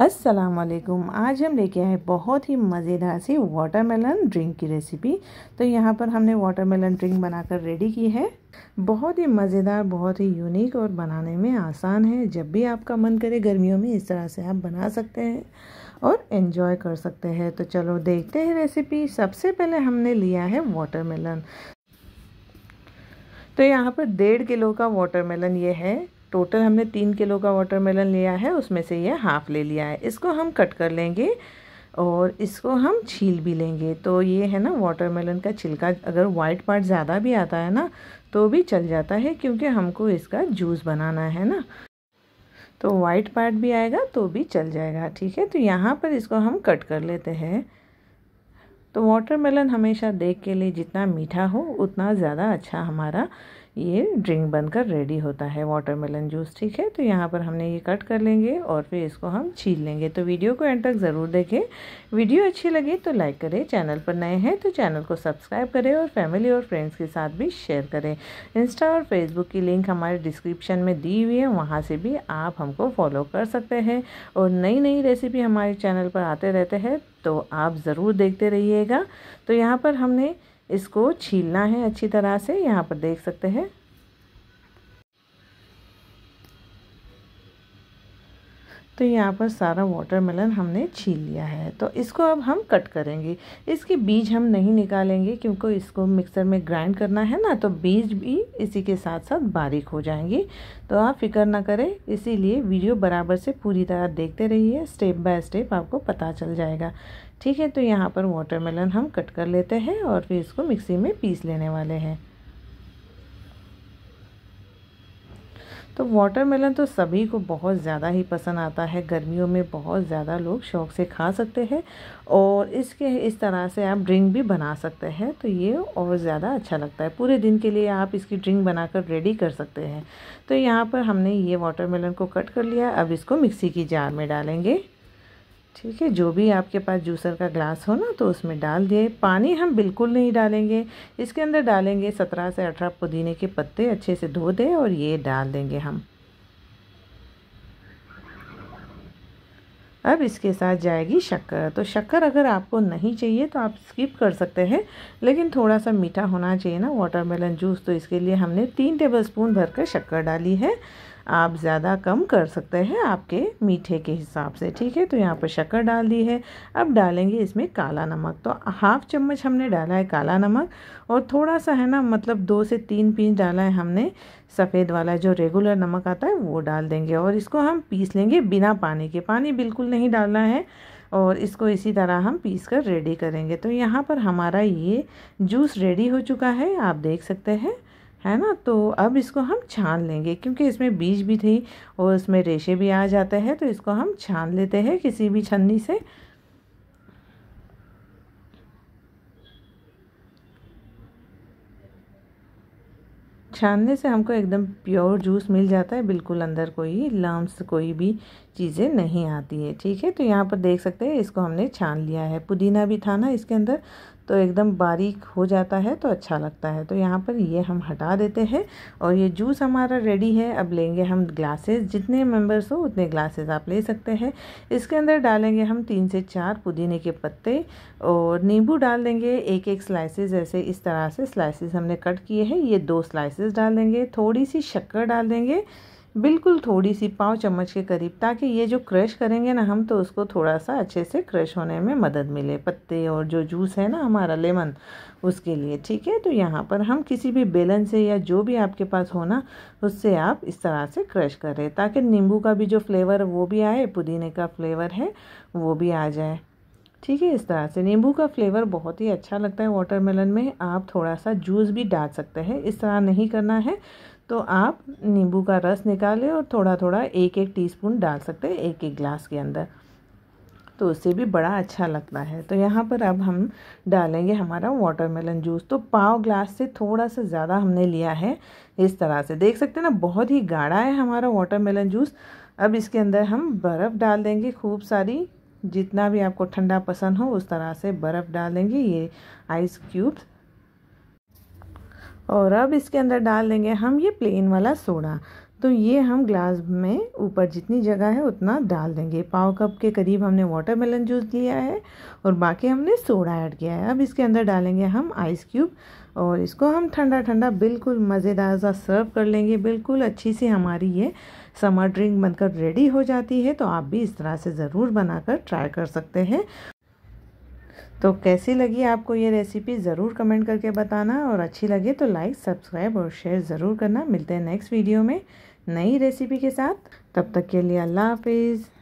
असलकुम आज हम लेके आए बहुत ही मज़ेदार सी वाटरमेलन ड्रिंक की रेसिपी तो यहाँ पर हमने वाटरमेलन ड्रिंक बनाकर रेडी की है बहुत ही मज़ेदार बहुत ही यूनिक और बनाने में आसान है जब भी आपका मन करे गर्मियों में इस तरह से आप बना सकते हैं और इन्जॉय कर सकते हैं तो चलो देखते हैं रेसिपी सबसे पहले हमने लिया है वाटर तो यहाँ पर डेढ़ किलो का वाटरमेलन ये है टोटल हमने तीन किलो का वाटरमेलन लिया है उसमें से ये हाफ़ ले लिया है इसको हम कट कर लेंगे और इसको हम छील भी लेंगे तो ये है ना वाटरमेलन का छिलका अगर वाइट पार्ट ज़्यादा भी आता है ना तो भी चल जाता है क्योंकि हमको इसका जूस बनाना है ना तो वाइट पार्ट भी आएगा तो भी चल जाएगा ठीक है तो यहाँ पर इसको हम कट कर लेते हैं तो वाटरमेलन हमेशा देख के लिए जितना मीठा हो उतना ज़्यादा अच्छा हमारा ये ड्रिंक बनकर रेडी होता है वाटरमेलन जूस ठीक है तो यहाँ पर हमने ये कट कर लेंगे और फिर इसको हम छील लेंगे तो वीडियो को एंड तक ज़रूर देखें वीडियो अच्छी लगे तो लाइक करें चैनल पर नए हैं तो चैनल को सब्सक्राइब करें और फैमिली और फ्रेंड्स के साथ भी शेयर करें इंस्टा और फेसबुक की लिंक हमारे डिस्क्रिप्शन में दी हुई है वहाँ से भी आप हमको फॉलो कर सकते हैं और नई नई रेसिपी हमारे चैनल पर आते रहते हैं तो आप ज़रूर देखते रहिएगा तो यहाँ पर हमने इसको छीलना है अच्छी तरह से यहाँ पर देख सकते हैं तो यहाँ पर सारा वाटरमेलन हमने छील लिया है तो इसको अब हम कट करेंगे इसके बीज हम नहीं निकालेंगे क्योंकि इसको मिक्सर में ग्राइंड करना है ना तो बीज भी इसी के साथ साथ बारीक हो जाएंगी तो आप फिक्र ना करें इसीलिए वीडियो बराबर से पूरी तरह देखते रहिए स्टेप बाय स्टेप आपको पता चल जाएगा ठीक है तो यहाँ पर वाटरमेलन हम कट कर लेते हैं और फिर इसको मिक्सी में पीस लेने वाले हैं तो वाटरमेलन तो सभी को बहुत ज़्यादा ही पसंद आता है गर्मियों में बहुत ज़्यादा लोग शौक से खा सकते हैं और इसके इस तरह से आप ड्रिंक भी बना सकते हैं तो ये और ज़्यादा अच्छा लगता है पूरे दिन के लिए आप इसकी ड्रिंक बनाकर रेडी कर सकते हैं तो यहाँ पर हमने ये वाटरमेलन को कट कर लिया अब इसको मिक्सी की जार में डालेंगे ठीक है जो भी आपके पास जूसर का ग्लास हो ना तो उसमें डाल दिए पानी हम बिल्कुल नहीं डालेंगे इसके अंदर डालेंगे सत्रह से अठारह पुदीने के पत्ते अच्छे से धो दें और ये डाल देंगे हम अब इसके साथ जाएगी शक्कर तो शक्कर अगर आपको नहीं चाहिए तो आप स्किप कर सकते हैं लेकिन थोड़ा सा मीठा होना चाहिए ना वाटरमेलन जूस तो इसके लिए हमने तीन टेबलस्पून भरकर शक्कर डाली है आप ज़्यादा कम कर सकते हैं आपके मीठे के हिसाब से ठीक है तो यहाँ पर शक्कर डाल दी है अब डालेंगे इसमें काला नमक तो हाफ़ चम्मच हमने डाला है काला नमक और थोड़ा सा है ना मतलब दो से तीन पीस डाला है हमने सफ़ेद वाला जो रेगुलर नमक आता है वो डाल देंगे और इसको हम पीस लेंगे बिना पानी के पानी बिल्कुल नहीं डालना है और इसको इसी तरह हम पीस कर रेडी करेंगे तो यहाँ पर हमारा ये जूस रेडी हो चुका है आप देख सकते हैं है ना तो अब इसको हम छान लेंगे क्योंकि इसमें बीज भी थी और इसमें रेशे भी आ जाते हैं तो इसको हम छान लेते हैं किसी भी छन्नी से छानने से हमको एकदम प्योर जूस मिल जाता है बिल्कुल अंदर कोई लम्स कोई भी चीज़ें नहीं आती है ठीक है तो यहाँ पर देख सकते हैं इसको हमने छान लिया है पुदीना भी था ना इसके अंदर तो एकदम बारीक हो जाता है तो अच्छा लगता है तो यहाँ पर ये हम हटा देते हैं और ये जूस हमारा रेडी है अब लेंगे हम ग्लासेस जितने मेम्बर्स हो उतने ग्लासेस आप ले सकते हैं इसके अंदर डालेंगे हम तीन से चार पुदीने के पत्ते और नींबू डाल देंगे एक एक स्लाइसेस ऐसे इस तरह से स्लाइसेस हमने कट किए हैं ये दो स्लाइसेस डाल देंगे थोड़ी सी शक्कर डाल देंगे बिल्कुल थोड़ी सी पाँव चम्मच के करीब ताकि ये जो क्रश करेंगे ना हम तो उसको थोड़ा सा अच्छे से क्रश होने में मदद मिले पत्ते और जो जूस है ना हमारा लेमन उसके लिए ठीक है तो यहाँ पर हम किसी भी बेलन से या जो भी आपके पास हो ना उससे आप इस तरह से क्रश करें ताकि नींबू का भी जो फ्लेवर वो भी आए पुदीने का फ्लेवर है वो भी आ जाए ठीक है इस तरह से नींबू का फ्लेवर बहुत ही अच्छा लगता है वाटरमेलन में आप थोड़ा सा जूस भी डाल सकते हैं इस तरह नहीं करना है तो आप नींबू का रस निकालें और थोड़ा थोड़ा एक एक टीस्पून डाल सकते हैं एक एक ग्लास के अंदर तो उससे भी बड़ा अच्छा लगता है तो यहाँ पर अब हम डालेंगे हमारा वाटरमेलन जूस तो पाव ग्लास से थोड़ा सा ज़्यादा हमने लिया है इस तरह से देख सकते हैं ना बहुत ही गाढ़ा है हमारा वाटरमेलन जूस अब इसके अंदर हम बर्फ़ डाल देंगे खूब सारी जितना भी आपको ठंडा पसंद हो उस तरह से बर्फ़ डाल देंगे ये आइस क्यूब्स और अब इसके अंदर डाल देंगे हम ये प्लेन वाला सोडा तो ये हम ग्लास में ऊपर जितनी जगह है उतना डाल देंगे पाव कप के करीब हमने वाटरमेलन जूस लिया है और बाकी हमने सोडा ऐड किया है अब इसके अंदर डालेंगे हम आइस क्यूब और इसको हम ठंडा ठंडा बिल्कुल मज़ेदार सा सर्व कर लेंगे बिल्कुल अच्छी सी हमारी ये समर ड्रिंक बनकर रेडी हो जाती है तो आप भी इस तरह से ज़रूर बनाकर ट्राई कर सकते हैं तो कैसी लगी आपको ये रेसिपी ज़रूर कमेंट करके बताना और अच्छी लगे तो लाइक सब्सक्राइब और शेयर ज़रूर करना मिलते हैं नेक्स्ट वीडियो में नई रेसिपी के साथ तब तक के लिए अल्लाह हाफिज़